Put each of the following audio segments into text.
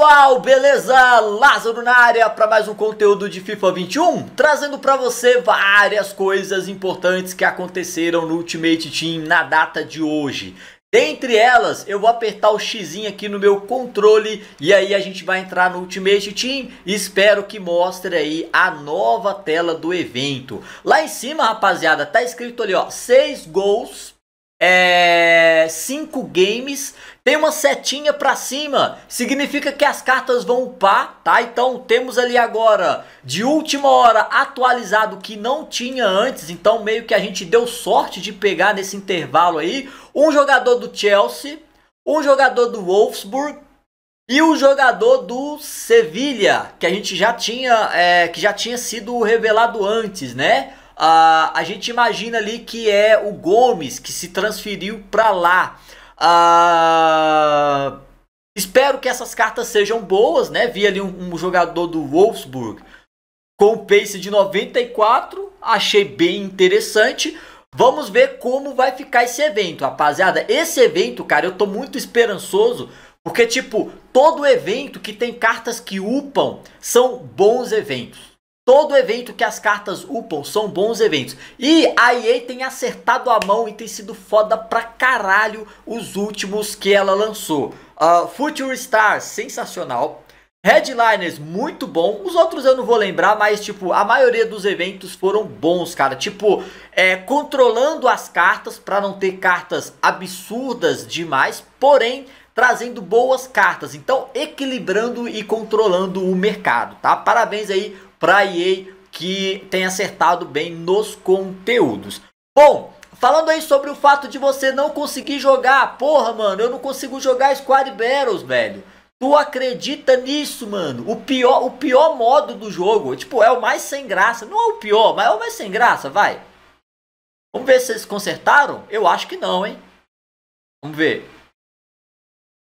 pessoal, beleza? Lázaro na área para mais um conteúdo de FIFA 21, trazendo para você várias coisas importantes que aconteceram no Ultimate Team na data de hoje. Dentre elas, eu vou apertar o X aqui no meu controle e aí a gente vai entrar no Ultimate Team espero que mostre aí a nova tela do evento. Lá em cima, rapaziada, tá escrito ali, ó, 6 gols é, cinco games, tem uma setinha para cima, significa que as cartas vão upar, tá? Então temos ali agora de última hora atualizado que não tinha antes, então meio que a gente deu sorte de pegar nesse intervalo aí um jogador do Chelsea, um jogador do Wolfsburg e um jogador do Sevilha, que a gente já tinha, é, que já tinha sido revelado antes, né? Uh, a gente imagina ali que é o Gomes que se transferiu para lá. Uh, espero que essas cartas sejam boas, né? Vi ali um, um jogador do Wolfsburg com pace de 94, achei bem interessante. Vamos ver como vai ficar esse evento, rapaziada. Esse evento, cara, eu tô muito esperançoso, porque tipo, todo evento que tem cartas que upam são bons eventos. Todo evento que as cartas upam são bons eventos. E a EA tem acertado a mão e tem sido foda pra caralho os últimos que ela lançou. Uh, Future Stars, sensacional. Headliners, muito bom. Os outros eu não vou lembrar, mas, tipo, a maioria dos eventos foram bons, cara. Tipo, é, controlando as cartas para não ter cartas absurdas demais, porém trazendo boas cartas. Então, equilibrando e controlando o mercado, tá? Parabéns aí para a EA que tem acertado bem nos conteúdos. Bom, falando aí sobre o fato de você não conseguir jogar, porra, mano, eu não consigo jogar Squad Battles, velho. Tu acredita nisso, mano? O pior, o pior modo do jogo, tipo, é o mais sem graça. Não é o pior, mas é o mais sem graça, vai. Vamos ver se eles consertaram? Eu acho que não, hein? Vamos ver.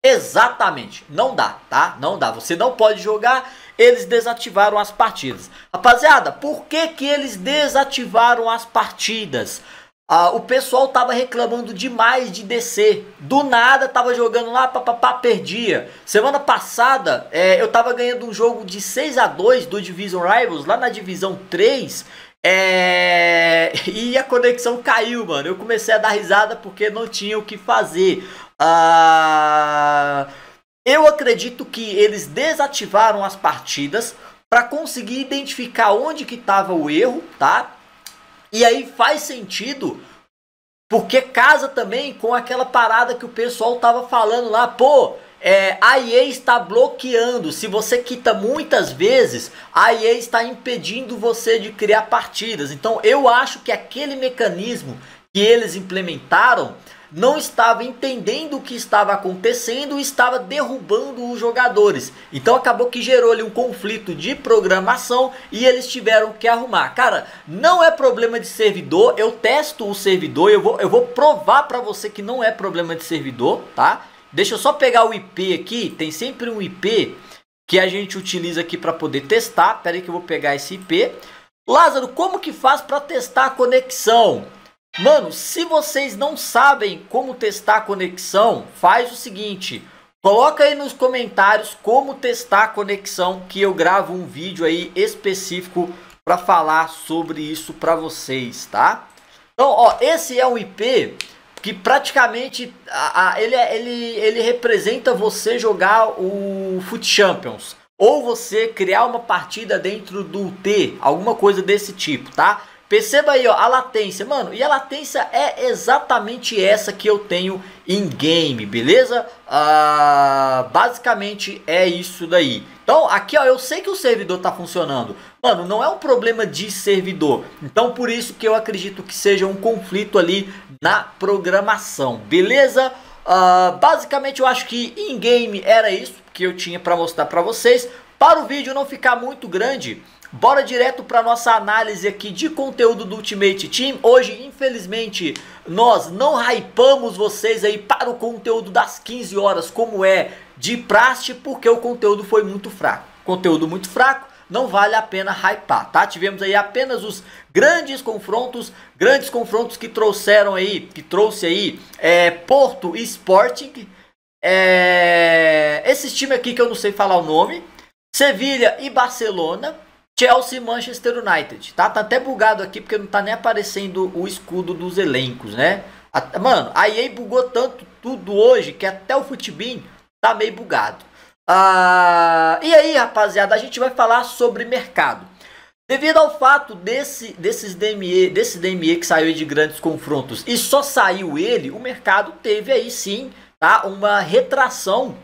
Exatamente, não dá, tá? Não dá, você não pode jogar, eles desativaram as partidas. Rapaziada, por que que eles desativaram as partidas? Ah, o pessoal tava reclamando demais de descer Do nada tava jogando lá, papapá, perdia. Semana passada é, eu tava ganhando um jogo de 6 a 2 do Division Rivals, lá na divisão 3. É... E a conexão caiu, mano. Eu comecei a dar risada porque não tinha o que fazer. Ah, eu acredito que eles desativaram as partidas para conseguir identificar onde que estava o erro, tá? E aí faz sentido porque casa também com aquela parada que o pessoal tava falando lá, pô, é, a EA está bloqueando. Se você quita muitas vezes, a EA está impedindo você de criar partidas. Então eu acho que aquele mecanismo que eles implementaram não estava entendendo o que estava acontecendo e estava derrubando os jogadores. Então acabou que gerou ali um conflito de programação e eles tiveram que arrumar. Cara, não é problema de servidor, eu testo o servidor, eu vou, eu vou provar para você que não é problema de servidor, tá? Deixa eu só pegar o IP aqui, tem sempre um IP que a gente utiliza aqui para poder testar. Peraí aí que eu vou pegar esse IP. Lázaro, como que faz para testar a conexão? Mano, se vocês não sabem como testar a conexão, faz o seguinte. Coloca aí nos comentários como testar a conexão que eu gravo um vídeo aí específico para falar sobre isso para vocês, tá? Então, ó, esse é um IP que praticamente a, a, ele, é, ele, ele representa você jogar o Foot Champions ou você criar uma partida dentro do T, alguma coisa desse tipo, tá? Perceba aí, ó, a latência. Mano, e a latência é exatamente essa que eu tenho em game, beleza? Ah, basicamente é isso daí. Então, aqui, ó, eu sei que o servidor tá funcionando. Mano, não é um problema de servidor. Então, por isso que eu acredito que seja um conflito ali na programação, beleza? Ah, basicamente, eu acho que em game era isso que eu tinha para mostrar para vocês. Para o vídeo não ficar muito grande... Bora direto para nossa análise aqui de conteúdo do Ultimate Team. Hoje, infelizmente, nós não hypamos vocês aí para o conteúdo das 15 horas, como é de praste, porque o conteúdo foi muito fraco. Conteúdo muito fraco, não vale a pena hypar, tá? Tivemos aí apenas os grandes confrontos, grandes confrontos que trouxeram aí, que trouxe aí é, Porto e Sporting. É, esses times aqui que eu não sei falar o nome, Sevilha e Barcelona. Chelsea Manchester United, tá? Tá até bugado aqui porque não tá nem aparecendo o escudo dos elencos, né? Mano, a EA bugou tanto tudo hoje que até o Futbin tá meio bugado. Ah, e aí, rapaziada, a gente vai falar sobre mercado. Devido ao fato desse, desses DME, desse DME que saiu de grandes confrontos e só saiu ele, o mercado teve aí sim tá, uma retração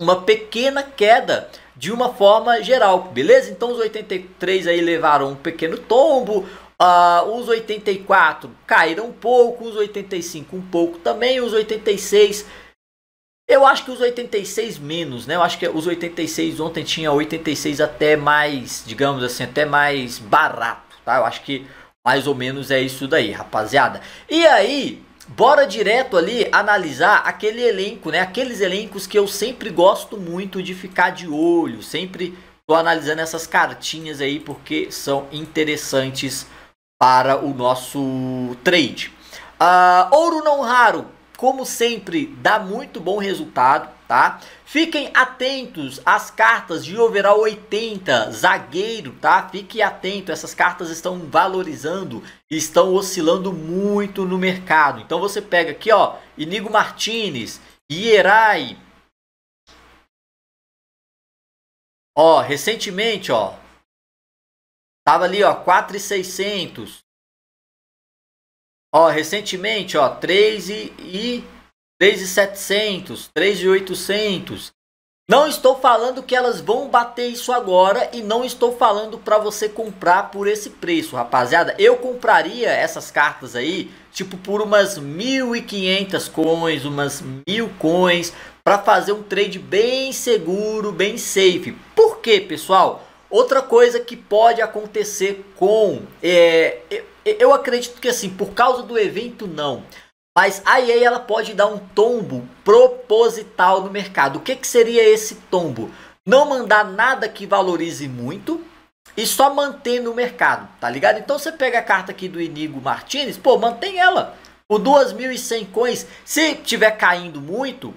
uma pequena queda de uma forma geral, beleza? Então os 83 aí levaram um pequeno tombo, uh, os 84 caíram um pouco, os 85 um pouco também, os 86 eu acho que os 86 menos, né? Eu acho que os 86 ontem tinha 86 até mais, digamos assim, até mais barato, tá? Eu acho que mais ou menos é isso daí, rapaziada. E aí, Bora direto ali analisar aquele elenco, né? Aqueles elencos que eu sempre gosto muito de ficar de olho, sempre tô analisando essas cartinhas aí porque são interessantes para o nosso trade. Uh, ouro não raro, como sempre, dá muito bom resultado tá? Fiquem atentos às cartas de overall 80, zagueiro, tá? Fique atento, essas cartas estão valorizando, estão oscilando muito no mercado. Então você pega aqui, ó, Inigo Martinez, Ierai. Ó, recentemente, ó, tava ali, ó, 4,600. Ó, recentemente, ó, 3 e, e 3,700, 3,800. Não estou falando que elas vão bater isso agora e não estou falando para você comprar por esse preço, rapaziada. Eu compraria essas cartas aí, tipo por umas 1.500 coins, umas 1.000 coins, para fazer um trade bem seguro, bem safe. Por quê, pessoal? Outra coisa que pode acontecer com... É, eu acredito que assim, por causa do evento não... Mas a EA ela pode dar um tombo proposital no mercado. O que, que seria esse tombo? Não mandar nada que valorize muito e só mantendo o mercado, tá ligado? Então você pega a carta aqui do Inigo Martinez, pô, mantém ela. O 2.100 coins, se tiver caindo muito,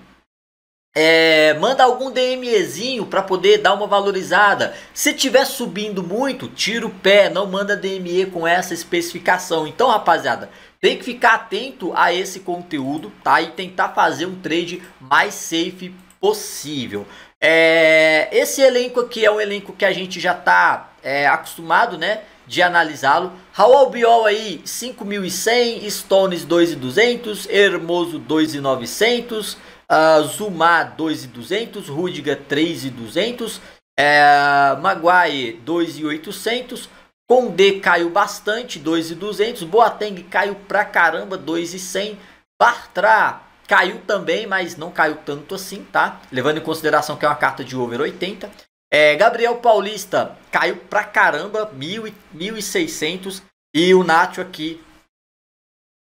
é, manda algum DMEzinho para poder dar uma valorizada. Se tiver subindo muito, tira o pé, não manda DME com essa especificação. Então, rapaziada, tem que ficar atento a esse conteúdo, tá? E tentar fazer um trade mais safe possível. É, esse elenco aqui é um elenco que a gente já tá é, acostumado, né? De analisá-lo. Raul Biol aí, 5.100. Stones, 2.200. Hermoso, 2.900. Uh, ah, Zuma, 2.200. Rudiger, 3.200. É, Maguire, 2.800. Condé caiu bastante, 2,200. Boateng caiu pra caramba, 2,100. Bartra caiu também, mas não caiu tanto assim, tá? Levando em consideração que é uma carta de over 80. É, Gabriel Paulista caiu pra caramba, 1.600. E o Nacho aqui,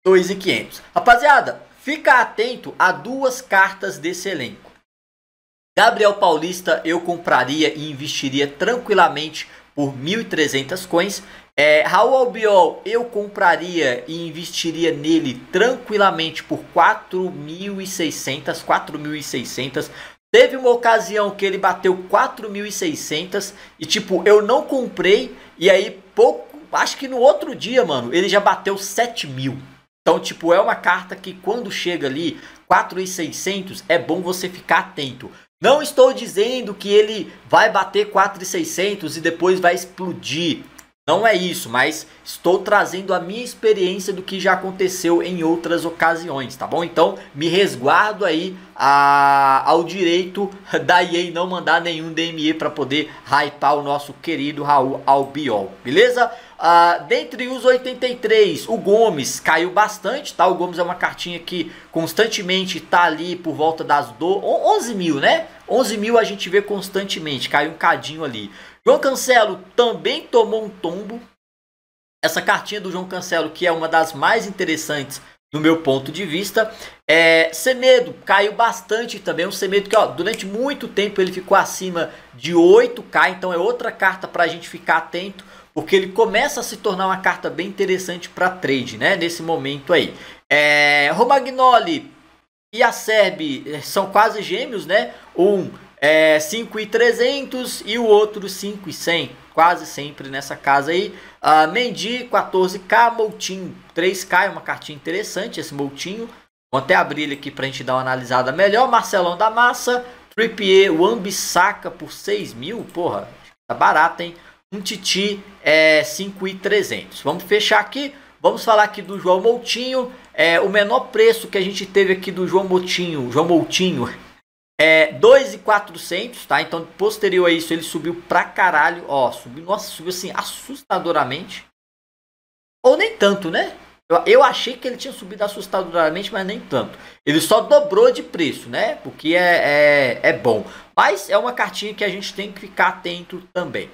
2.500. Rapaziada, fica atento a duas cartas desse elenco. Gabriel Paulista eu compraria e investiria tranquilamente por 1.300 coins. É, Raul Albiol, eu compraria e investiria nele tranquilamente por 4.600, 4.600. Teve uma ocasião que ele bateu 4.600 e tipo, eu não comprei e aí pouco, acho que no outro dia, mano, ele já bateu 7.000. Então, tipo, é uma carta que quando chega ali 4.600 é bom você ficar atento. Não estou dizendo que ele vai bater 4,600 e depois vai explodir. Não é isso, mas estou trazendo a minha experiência do que já aconteceu em outras ocasiões, tá bom? Então me resguardo aí a, ao direito da EA não mandar nenhum DME para poder hypar o nosso querido Raul Albiol, beleza? Uh, dentre os 83, o Gomes caiu bastante, tá? O Gomes é uma cartinha que constantemente tá ali por volta das do... 11 mil, né? 11 mil a gente vê constantemente, caiu um cadinho ali. João Cancelo também tomou um tombo. Essa cartinha do João Cancelo, que é uma das mais interessantes do meu ponto de vista. É, Semedo caiu bastante também. É um Semedo que ó, durante muito tempo ele ficou acima de 8K. Então é outra carta para a gente ficar atento. Porque ele começa a se tornar uma carta bem interessante para trade, né? Nesse momento aí. É, Romagnoli e a Serbi é, são quase gêmeos, né? Um é 5,300 e o outro 5,100. Quase sempre nessa casa aí. Uh, Mendy 14k, Moutinho 3k, é uma cartinha interessante esse Moutinho. Vou até abrir ele aqui para a gente dar uma analisada melhor. Marcelão da Massa, Trippier, Saca por 6 mil, porra, tá barato, hein? Um Titi é 5,300. Vamos fechar aqui. Vamos falar aqui do João Moutinho. É, o menor preço que a gente teve aqui do João Moutinho, João Moutinho é, 2,400, tá? Então, posterior a isso, ele subiu pra caralho. Ó, subiu, nossa, subiu assim assustadoramente. Ou nem tanto, né? Eu, eu achei que ele tinha subido assustadoramente, mas nem tanto. Ele só dobrou de preço, né? Porque é, é, é bom. Mas é uma cartinha que a gente tem que ficar atento também.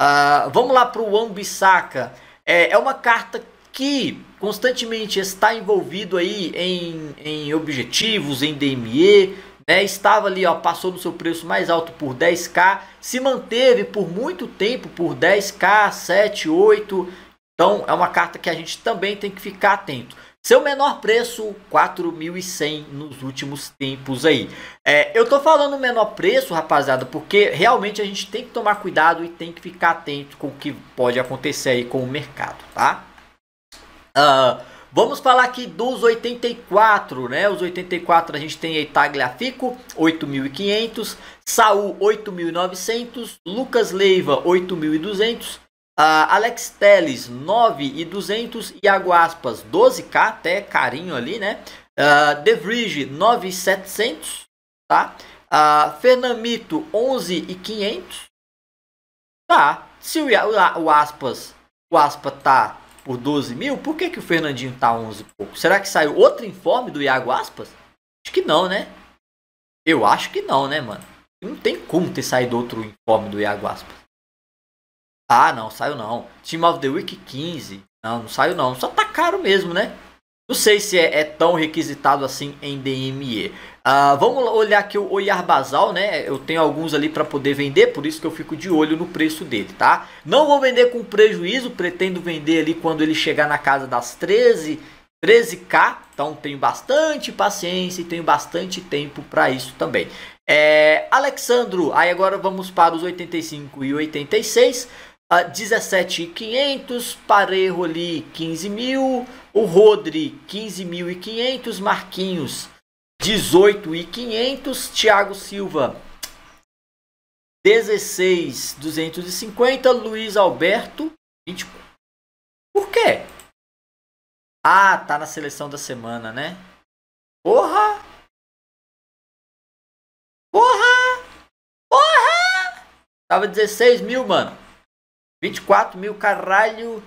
Uh, vamos lá para o Ambisaka. É, é uma carta que constantemente está envolvido aí em, em objetivos, em DME, é, estava ali, ó, passou no seu preço mais alto por 10k, se manteve por muito tempo por 10k, 7, 8. Então é uma carta que a gente também tem que ficar atento. Seu menor preço, 4.100 nos últimos tempos aí. É, eu tô falando menor preço, rapaziada, porque realmente a gente tem que tomar cuidado e tem que ficar atento com o que pode acontecer aí com o mercado, tá? Uh, Vamos falar aqui dos 84, né? Os 84 a gente tem Itagliafico, 8.500, Saul, 8.900, Lucas Leiva, 8.200, Uh, ah, Alex Teles, 9,200. Iago Aspas, 12k, até carinho ali, né? Uh, De Vrij, 9,700. Tá? Uh, Fernamito, 11,500. Tá. Se o, o, o Aspas, o Aspa tá por 12 mil, por que, que o Fernandinho tá 11 e pouco? Será que saiu outro informe do Iago Aspas? Acho que não, né? Eu acho que não, né, mano? Não tem como ter saído outro informe do Iago Aspas. Ah, não, saiu não. Team of the Week 15. Não, não saiu não. Só tá caro mesmo, né? Não sei se é, é tão requisitado assim em DME. Uh, ah, vamos olhar aqui o Yarbazal, né? Eu tenho alguns ali para poder vender, por isso que eu fico de olho no preço dele, tá? Não vou vender com prejuízo, pretendo vender ali quando ele chegar na casa das 13, 13k. Então tenho bastante paciência e tenho bastante tempo para isso também. É, Alexandro, aí agora vamos para os 85 e 86 a 17.500, Parejo ali 15 mil, o Rodri 15.500, Marquinhos 18.500, Thiago Silva 16.250, Luiz Alberto 20. Por quê? Ah, tá na seleção da semana, né? Porra! Porra! Porra! Tava 16 mil, mano. 24 mil, caralho.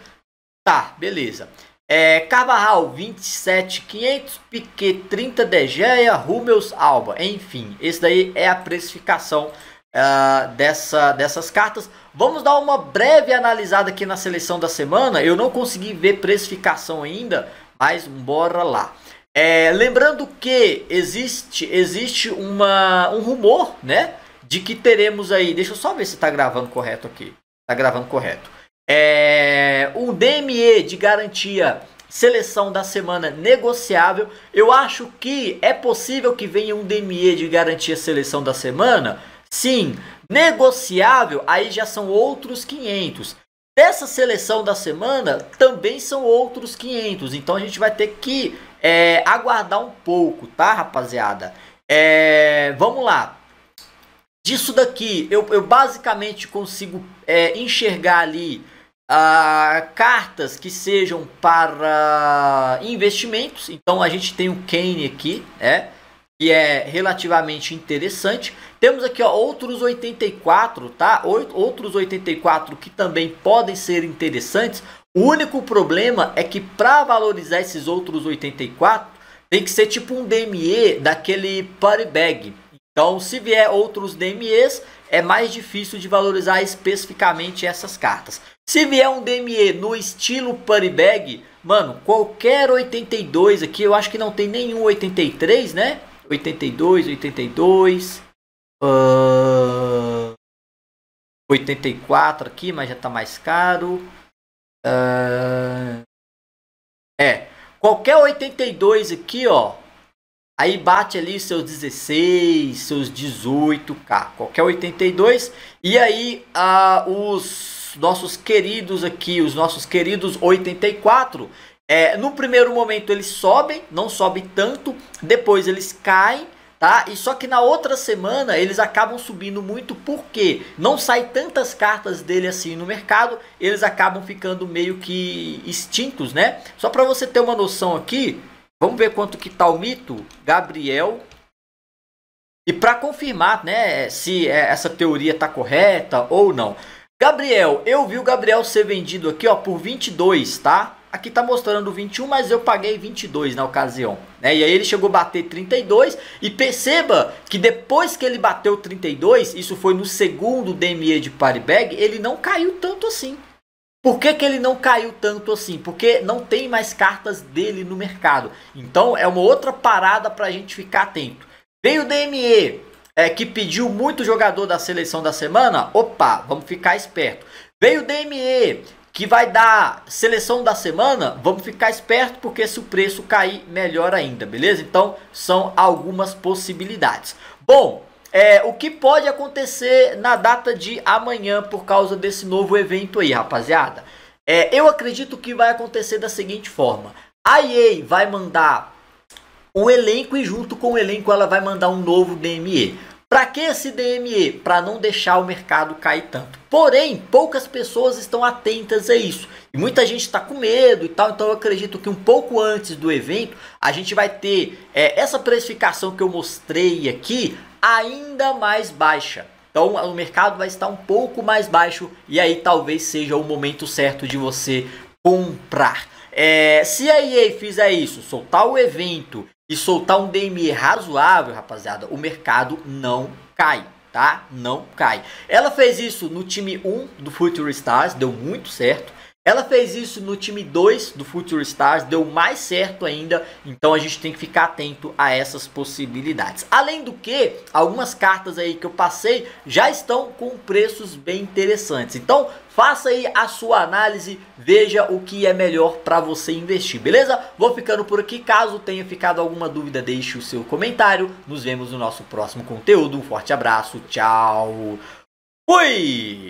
Tá, beleza. É, Carvajal, 27,500. Piquet, 30. De Gea, Rubens, Alba. Enfim, esse daí é a precificação uh, dessa, dessas cartas. Vamos dar uma breve analisada aqui na seleção da semana. Eu não consegui ver precificação ainda, mas bora lá. É, lembrando que existe, existe uma, um rumor, né? De que teremos aí... Deixa eu só ver se tá gravando correto aqui. Tá gravando correto. É, um DME de garantia seleção da semana negociável. Eu acho que é possível que venha um DME de garantia seleção da semana. Sim, negociável, aí já são outros 500. Dessa seleção da semana também são outros 500. Então a gente vai ter que é, aguardar um pouco, tá, rapaziada? É, vamos lá disso daqui eu, eu basicamente consigo é, enxergar ali a ah, cartas que sejam para investimentos. Então a gente tem o Kane aqui, é, que é relativamente interessante. Temos aqui ó, outros 84, tá? Outros 84 que também podem ser interessantes. O único problema é que para valorizar esses outros 84 tem que ser tipo um DME daquele party bag. Então, se vier outros DMEs, é mais difícil de valorizar especificamente essas cartas. Se vier um DME no estilo Putty Bag, mano, qualquer 82 aqui, eu acho que não tem nenhum 83, né? 82, 82... Uh, 84 aqui, mas já tá mais caro. Uh, é, qualquer 82 aqui, ó. Aí bate ali seus 16, seus 18k, qualquer 82. E aí ah, os nossos queridos aqui, os nossos queridos 84, é, no primeiro momento eles sobem, não sobem tanto, depois eles caem, tá? E só que na outra semana eles acabam subindo muito porque não sai tantas cartas dele assim no mercado, eles acabam ficando meio que extintos, né? Só para você ter uma noção aqui, Vamos ver quanto que tá o mito, Gabriel. E para confirmar, né, se é, essa teoria tá correta ou não. Gabriel, eu vi o Gabriel ser vendido aqui, ó, por 22, tá? Aqui tá mostrando 21, mas eu paguei 22 na ocasião, né? E aí ele chegou a bater 32 e perceba que depois que ele bateu 32, isso foi no segundo DME de Paribag, ele não caiu tanto assim. Por que, que ele não caiu tanto assim? Porque não tem mais cartas dele no mercado. Então é uma outra parada para a gente ficar atento. Veio o DME, é, que pediu muito jogador da seleção da semana. Opa, vamos ficar esperto. Veio o DME, que vai dar seleção da semana, vamos ficar esperto porque se o preço cair, melhor ainda, beleza? Então, são algumas possibilidades. Bom, é, o que pode acontecer na data de amanhã por causa desse novo evento aí, rapaziada? É, eu acredito que vai acontecer da seguinte forma: a EA vai mandar um elenco e junto com o elenco ela vai mandar um novo DME. Para que esse DME? Para não deixar o mercado cair tanto. Porém, poucas pessoas estão atentas a isso. E muita gente está com medo e tal. Então eu acredito que um pouco antes do evento, a gente vai ter é, essa precificação que eu mostrei aqui ainda mais baixa. Então o mercado vai estar um pouco mais baixo e aí talvez seja o momento certo de você comprar. É, se a EA fizer isso, soltar o evento e soltar um DME razoável, rapaziada, o mercado não cai, tá? Não cai. Ela fez isso no time 1 do Future Stars, deu muito certo. Ela fez isso no time 2 do Future Stars, deu mais certo ainda, então a gente tem que ficar atento a essas possibilidades. Além do que, algumas cartas aí que eu passei já estão com preços bem interessantes. Então, faça aí a sua análise, veja o que é melhor para você investir, beleza? Vou ficando por aqui, caso tenha ficado alguma dúvida, deixe o seu comentário. Nos vemos no nosso próximo conteúdo. Um forte abraço, tchau. Fui!